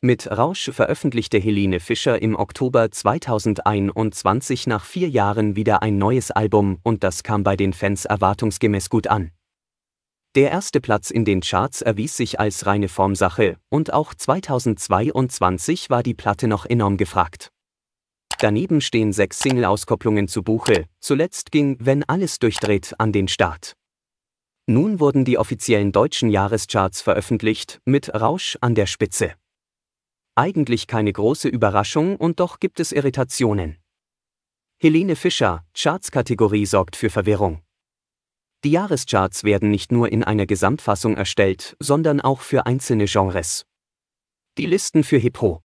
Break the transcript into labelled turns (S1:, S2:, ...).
S1: Mit Rausch veröffentlichte Helene Fischer im Oktober 2021 nach vier Jahren wieder ein neues Album und das kam bei den Fans erwartungsgemäß gut an. Der erste Platz in den Charts erwies sich als reine Formsache und auch 2022 war die Platte noch enorm gefragt. Daneben stehen sechs Single-Auskopplungen zu Buche, zuletzt ging Wenn alles durchdreht an den Start. Nun wurden die offiziellen deutschen Jahrescharts veröffentlicht, mit Rausch an der Spitze. Eigentlich keine große Überraschung und doch gibt es Irritationen. Helene Fischer, Charts-Kategorie sorgt für Verwirrung. Die Jahrescharts werden nicht nur in einer Gesamtfassung erstellt, sondern auch für einzelne Genres. Die Listen für Hip-Hop,